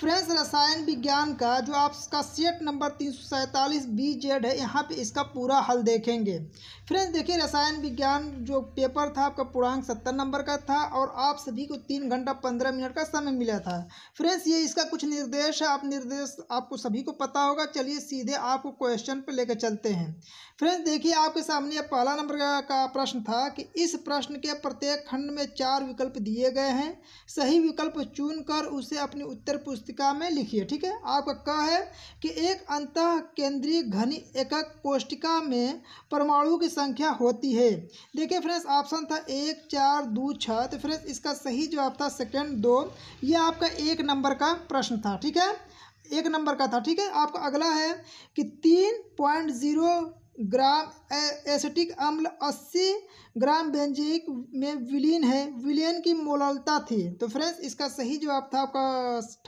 French रसायन विज्ञान का जो आपका सेट नंबर तीन सौ सैंतालीस बी जेड है यहाँ पे इसका पूरा हल देखेंगे फ्रेंड्स देखिए रसायन विज्ञान जो पेपर था आपका पूर्णांक सत्तर नंबर का था और आप सभी को तीन घंटा पंद्रह मिनट का समय मिला था फ्रेंड्स ये इसका कुछ निर्देश है आप निर्देश आपको सभी को पता होगा चलिए सीधे आपको क्वेश्चन पर लेकर चलते हैं फ्रेंड्स देखिए आपके सामने पहला नंबर का प्रश्न था कि इस प्रश्न के प्रत्येक खंड में चार विकल्प दिए गए हैं सही विकल्प चुनकर उसे अपनी उत्तर पुस्तक पुस्तिका में लिखिए ठीक है आपका कहा है कि एक अंत केंद्रीय घनी एकक कोष्टिका में परमाणुओं की संख्या होती है देखिए फ्रेंड्स ऑप्शन था एक चार दो छः तो फ्रेंड्स इसका सही जवाब था सेकेंड दो ये आपका एक नंबर का प्रश्न था ठीक है एक नंबर का था ठीक है आपका अगला है कि तीन पॉइंट जीरो ग्राम एसिटिक अम्ल 80 ग्राम बेंजिक में विलीन है विलीन की मोललता थी तो फ्रेंड्स इसका सही जवाब था आपका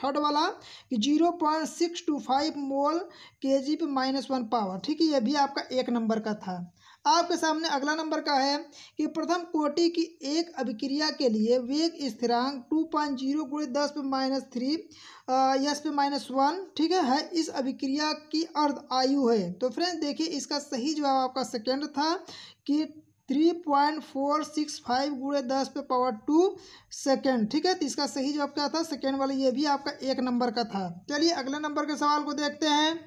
थर्ड वाला कि zero point six two five mole K G पे माइनस वन पावर ठीक है ये भी आपका एक नंबर का था आपके सामने अगला नंबर का है कि प्रथम कोटि की एक अभिक्रिया के लिए वेग स्थिरांक टू पॉइंट जीरो गुड़े दस पे माइनस थ्री यस पे माइनस वन ठीक है, है इस अभिक्रिया की अर्ध आयु है तो फ्रेंड्स देखिए इसका सही जवाब आपका सेकेंड था कि three point four six five गुड़े दस पे पावर टू सेकेंड ठीक है तो इसका सही जवाब क्या था सेकेंड वाला ये भी आपका एक नंबर का था चलिए अगले नंबर के सवाल को देखते हैं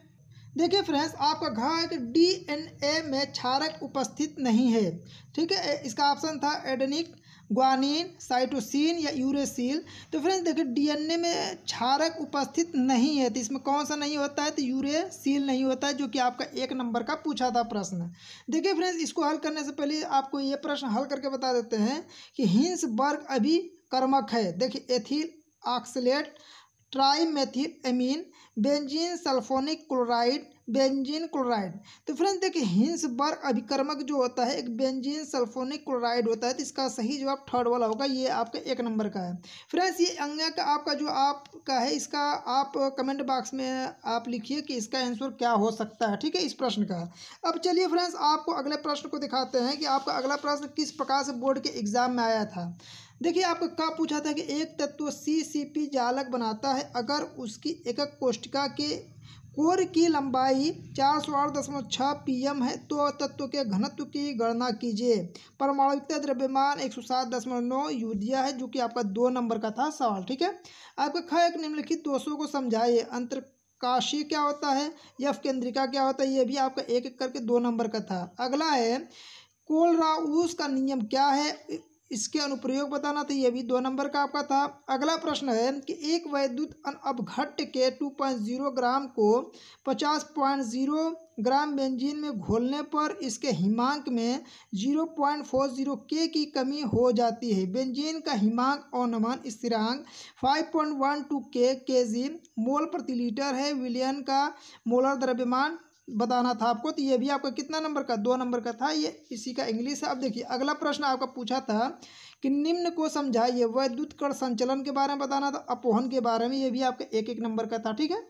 देखिए फ्रेंड्स आपका एन डीएनए में क्षारक उपस्थित नहीं है ठीक है इसका ऑप्शन था एडनिक ग्वानिन साइटोसिन या यूरेसिल तो फ्रेंड्स देखिए डीएनए में क्षारक उपस्थित नहीं है तो इसमें कौन सा नहीं होता है तो यूरेसिल नहीं होता है जो कि आपका एक नंबर का पूछा था प्रश्न देखिए फ्रेंड्स इसको हल करने से पहले आपको ये प्रश्न हल करके बता देते हैं कि हिंस वर्ग अभी कर्मक है देखिए ethyl oxalate trimethyl amine benzene sulphonic chloride benzene chloride तो फ्रेंड्स देखिए हिंस बर्ग अभिक्रमक जो होता है एक बेंजीन सल्फोनिक क्लोराइड होता है तो इसका सही जवाब थर्ड वाला होगा ये आपका एक नंबर का है फ्रेंड्स ये अंग का आपका जो आपका है इसका आप कमेंट बॉक्स में आप लिखिए कि इसका आंसर क्या हो सकता है ठीक है इस प्रश्न का अब चलिए फ्रेंड्स आपको अगले प्रश्न को दिखाते हैं कि आपका अगला प्रश्न किस प्रकार से बोर्ड के एग्जाम में आया था देखिए आपको कब पूछा था कि एक तत्व सी सी पी जालक बनाता है अगर उसकी एकक कोष्टिका के कोर की लंबाई चार सौ आठ दशमलव छः पी एम है तो तत्व के घनत्व की गणना कीजिए परमाणुता द्रव्यमान एक सौ सात दशमलव नौ यूरिया है जो कि आपका दो नंबर का था सवाल ठीक है आपका ख एक निम्नलिखित दोषों को समझाइए अंतर काशी क्या होता है यफ केंद्रिका क्या होता है ये भी आपका एक एक करके दो नंबर का था अगला है कोलराउस का नियम क्या है इसके अनुप्रयोग बताना था यह भी दो नंबर का आपका था अगला प्रश्न है कि एक वैद्युत अपघट्य के टू पॉइंट जीरो ग्राम को पचास पॉइंट जीरो ग्राम बेंजीन में घोलने पर इसके हिमांक में जीरो पॉइंट फोर जीरो के की कमी हो जाती है बेंजीन का हिमांक और नमन स्थिरांक फाइव पॉइंट वन टू के के जी मोल प्रति लीटर है विलियन का मोलर द्रव्यमान बताना था आपको तो ये भी आपका कितना नंबर का दो नंबर का था ये इसी का इंग्लिश है अब देखिए अगला प्रश्न आपका पूछा था कि निम्न को समझाइए वैद्युत कर संचलन के बारे में बताना था अपोहन के बारे में ये भी आपका एक एक नंबर का था ठीक है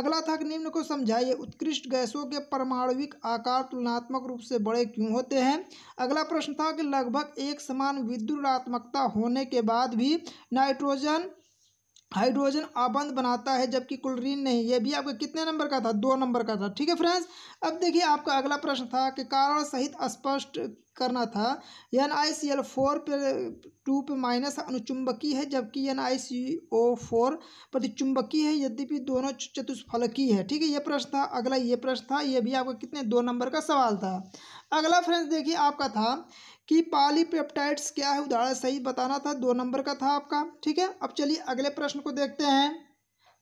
अगला था कि निम्न को समझाइए उत्कृष्ट गैसों के परमाणुविक आकार तुलनात्मक रूप से बड़े क्यों होते हैं अगला प्रश्न था कि लगभग एक समान विद्युतात्मकता होने के बाद भी नाइट्रोजन हाइड्रोजन आबंद बनाता है जबकि क्लोरीन नहीं ये भी आपका कितने नंबर का था दो नंबर का था ठीक है फ्रेंड्स अब देखिए आपका अगला प्रश्न था कि कारण सहित स्पष्ट करना था N I C L four पे टू पे माइनस अनुचुंबकीय है जबकि N I C O four प्रतिचुंबकीय है यद्यपि दोनों चतुष्फलकी है ठीक है ये प्रश्न था अगला ये प्रश्न था ये भी आपका कितने दो नंबर का सवाल था अगला फ्रेंड्स देखिए आपका था कि पॉलीपेप्टाइड्स क्या है उदाहरण सही बताना था दो नंबर का था आपका ठीक है अब चलिए अगले प्रश्न को देखते हैं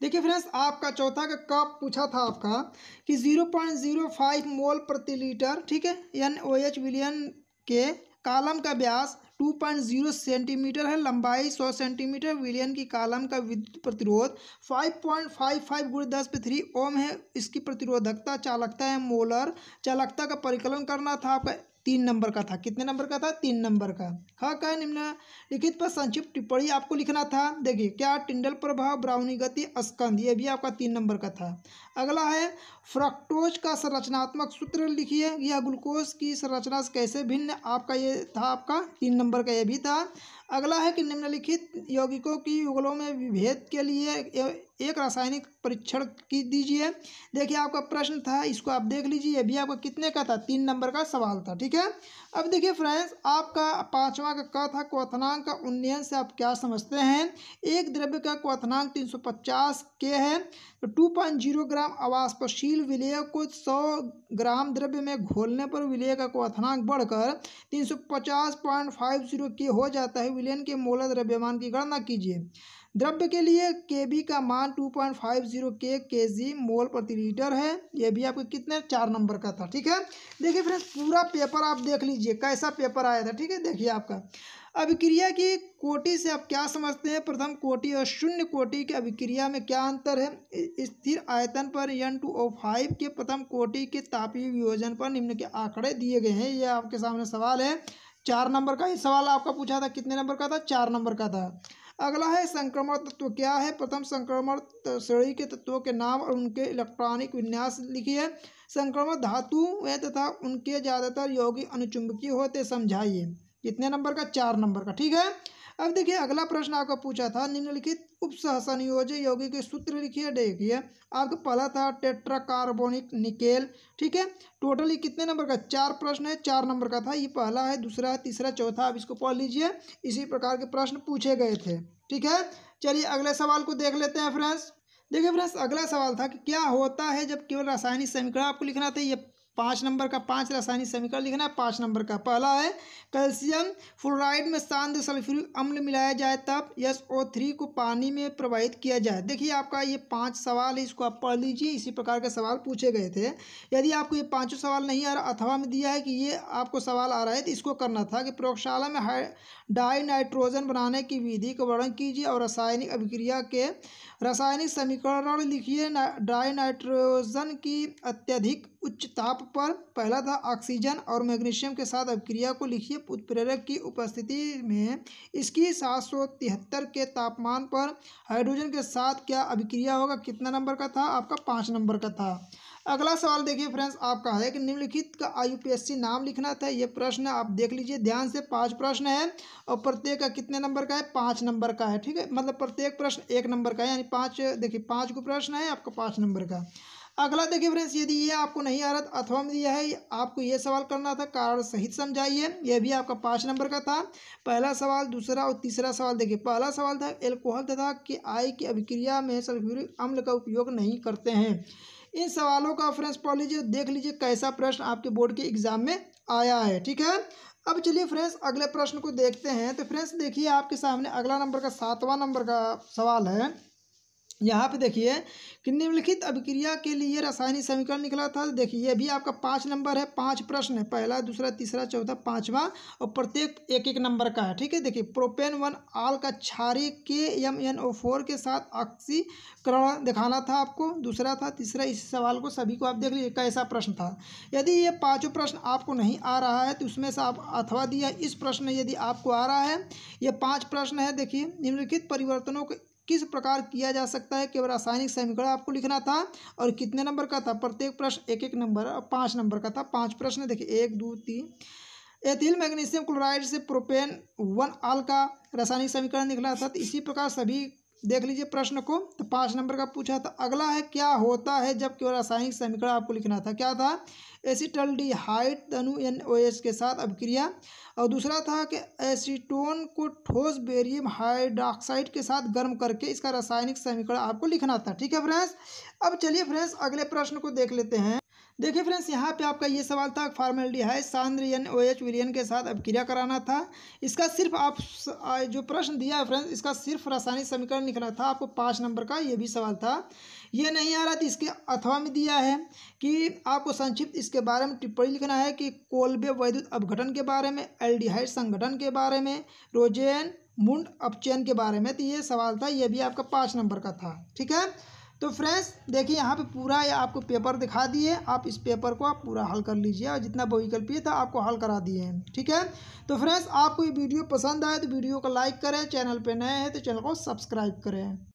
देखिए फ्रेंड्स आपका चौथा का कप पूछा था आपका कि zero point zero five mole प्रति लीटर ठीक है एन ओ एच विलियन के कालम का व्यास 2.0 सेंटीमीटर है लंबाई 100 सेंटीमीटर विलियन की कालम का विद्युत प्रतिरोध 5.55 पॉइंट फाइव फाइव दस पे थ्री ओम है इसकी प्रतिरोधकता चालकता है मोलर चालकता का परिकलन करना था आपका तीन नंबर का था कितने नंबर का था तीन नंबर का ख हाँ, निम्न निम्नलिखित पर संक्षिप्त टिप्पणी आपको लिखना था देखिए क्या टिंडल प्रभाव ब्राउनी गति अस्कंद ये भी आपका तीन नंबर का था अगला है फ्रक्टोज का संरचनात्मक सूत्र लिखिए यह ग्लूकोज की संरचना से कैसे भिन्न आपका ये था आपका तीन नंबर का यह भी था अगला है कि निम्नलिखित यौगिकों की युगलों में विभेद के लिए एक रासायनिक परीक्षण की दीजिए देखिए आपका प्रश्न था इसको आप देख लीजिए भी आपका कितने का था तीन नंबर का सवाल था ठीक है अब देखिए फ्रेंड्स आपका पाँचवा का क था क्वथनांक का उन्नयन से आप क्या समझते हैं एक द्रव्य का क्वथनांक तीन के है तो टू पॉइंट जीरो ग्राम अवाष्पशील विलेय को सौ ग्राम द्रव्य में घोलने पर विलेय का क्वथनांक बढ़कर तीन सौ पचास पॉइंट फाइव जीरो के हो जाता है विलयन के मूल द्रव्यमान की गणना कीजिए द्रव्य के लिए के का मान one two point five zero K K जी मोल प्रति लीटर है ये भी आपको कितने चार नंबर का था ठीक है देखिए फ्रेंड्स पूरा पेपर आप देख लीजिए कैसा पेपर आया था ठीक है देखिए आपका अभिक्रिया की कोटि से आप क्या समझते हैं प्रथम कोटि और शून्य कोटि के अभिक्रिया में क्या अंतर है स्थिर आयतन पर एन टू ओ फाइव के प्रथम कोटि के तापीय वियोजन पर निम्न के आंकड़े दिए गए हैं ये आपके सामने सवाल है चार नंबर का ये सवाल आपका पूछा था कितने नंबर का था चार नंबर का था अगला है संक्रमण तत्व क्या है प्रथम संक्रमण श्रेणी के तत्वों के नाम और उनके इलेक्ट्रॉनिक विन्यास लिखिए संक्रमण धातु है तथा उनके ज़्यादातर यौगिक अनुचुंबकीय होते समझाइए कितने नंबर का चार नंबर का ठीक है अब देखिए अगला प्रश्न आपका पूछा था निम्नलिखित उपसहसंयोजी यौगिक के सूत्र लिखिए देखिए आपका पहला था टेट्रा कार्बोनिक निकेल ठीक है टोटल ये कितने नंबर का चार प्रश्न है चार नंबर का था ये पहला है दूसरा है तीसरा चौथा आप इसको पढ़ लीजिए इसी प्रकार के प्रश्न पूछे गए थे ठीक है चलिए अगले सवाल को देख लेते हैं फ्रेंड्स देखिए फ्रेंड्स अगला सवाल था कि क्या होता है जब केवल रासायनिक समीकरण आपको लिखना था ये पाँच नंबर का पांच रासायनिक समीकरण लिखना है पाँच नंबर का पहला है कैल्शियम फ्लोराइड में शांत सल्फ्यूरिक अम्ल मिलाया जाए तब एस ओ थ्री को पानी में प्रवाहित किया जाए देखिए आपका ये पांच सवाल है इसको आप पढ़ लीजिए इसी प्रकार के सवाल पूछे गए थे यदि आपको ये पाँचों सवाल नहीं आ रहा अथवा में दिया है कि ये आपको सवाल आ रहा है तो इसको करना था कि प्रयोगशाला में डाई नाइट्रोजन बनाने की विधि का वर्णन कीजिए और रासायनिक अभिक्रिया के रासायनिक समीकरण लिखिए डाई नाइट्रोजन की अत्यधिक उच्च ताप पर पहला था ऑक्सीजन और मैग्नीशियम के साथ अभिक्रिया को लिखिए उत्प्रेरक की उपस्थिति में इसकी सात सौ तिहत्तर के तापमान पर हाइड्रोजन के साथ क्या अभिक्रिया होगा कितना नंबर का था आपका पाँच नंबर का था अगला सवाल देखिए फ्रेंड्स आपका है कि निम्नलिखित का आईयूपीएससी नाम लिखना था ये प्रश्न आप देख लीजिए ध्यान से पांच प्रश्न है और प्रत्येक का कितने नंबर का है पाँच नंबर का है ठीक है मतलब प्रत्येक प्रश्न एक नंबर का है यानी पाँच देखिए पाँच को प्रश्न है आपका पाँच नंबर का अगला देखिए फ्रेंड्स यदि ये आपको नहीं आ रहा था तो अथवा में दिया है आपको ये सवाल करना था कारण सहित समझाइए यह भी आपका पाँच नंबर का था पहला सवाल दूसरा और तीसरा सवाल देखिए पहला सवाल था एल्कोहल तथा कि आय की अभिक्रिया में सल्फ्यूरिक अम्ल का उपयोग नहीं करते हैं इन सवालों का फ्रेंड्स पढ़ लीजिए देख लीजिए कैसा प्रश्न आपके बोर्ड के एग्जाम में आया है ठीक है अब चलिए फ्रेंड्स अगले प्रश्न को देखते हैं तो फ्रेंड्स देखिए आपके सामने अगला नंबर का सातवां नंबर का सवाल है यहाँ पे देखिए कि निम्नलिखित अभिक्रिया के लिए रासायनिक समीकरण निकला था देखिए ये भी आपका पाँच नंबर है पांच प्रश्न है पहला दूसरा तीसरा चौथा पांचवा और प्रत्येक एक एक नंबर का है ठीक है देखिए प्रोपेन वन आल का क्षारी के एम एन ओ फोर के साथ ऑक्सीकरण दिखाना था आपको दूसरा था तीसरा इस सवाल को सभी को आप देख लीजिए कैसा प्रश्न था यदि ये पाँचों प्रश्न आपको नहीं आ रहा है तो उसमें से आप अथवा दिया इस प्रश्न यदि आपको आ रहा है ये पाँच प्रश्न है देखिए निम्नलिखित परिवर्तनों के किस प्रकार किया जा सकता है केवल रासायनिक समीकरण आपको लिखना था और कितने नंबर का था प्रत्येक प्रश्न एक एक नंबर पाँच नंबर का था पाँच प्रश्न देखिए एक दो तीन एथिल मैग्नीशियम क्लोराइड से प्रोपेन वन आल का रासायनिक समीकरण निकला था तो इसी प्रकार सभी देख लीजिए प्रश्न को तो पाँच नंबर का पूछा था अगला है क्या होता है जबकि रासायनिक समीकरण आपको लिखना था क्या था एसिटल डी हाइट तनु एन ओ एस के साथ अभिक्रिया और दूसरा था कि एसीटोन को ठोस बेरियम हाइड्रॉक्साइड के साथ गर्म करके इसका रासायनिक समीकरण आपको लिखना था ठीक है फ्रेंड्स अब चलिए फ्रेंड्स अगले प्रश्न को देख लेते हैं देखिए फ्रेंड्स यहाँ पे आपका ये सवाल था है सान्द्र एन ओ एच विलियन के साथ अभिक्रिया कराना था इसका सिर्फ आप जो प्रश्न दिया है फ्रेंड्स इसका सिर्फ रासायनिक समीकरण लिखना था आपको पाँच नंबर का ये भी सवाल था ये नहीं आ रहा था तो इसके अथवा में दिया है कि आपको संक्षिप्त इसके बारे में टिप्पणी लिखना है कि कोलबे वैद्युत अपघटन के बारे में एल संगठन के बारे में रोजेन मुंड अपचयन के बारे में तो ये सवाल था ये भी आपका पाँच नंबर का था ठीक है तो फ्रेंड्स देखिए यहाँ पे पूरा ये आपको पेपर दिखा दिए आप इस पेपर को आप पूरा हल कर लीजिए और जितना बहुविकल्पीय था तो आपको हल करा दिए हैं ठीक है तो फ्रेंड्स आपको ये वीडियो पसंद आए तो वीडियो को लाइक करें चैनल पर नए हैं तो चैनल को सब्सक्राइब करें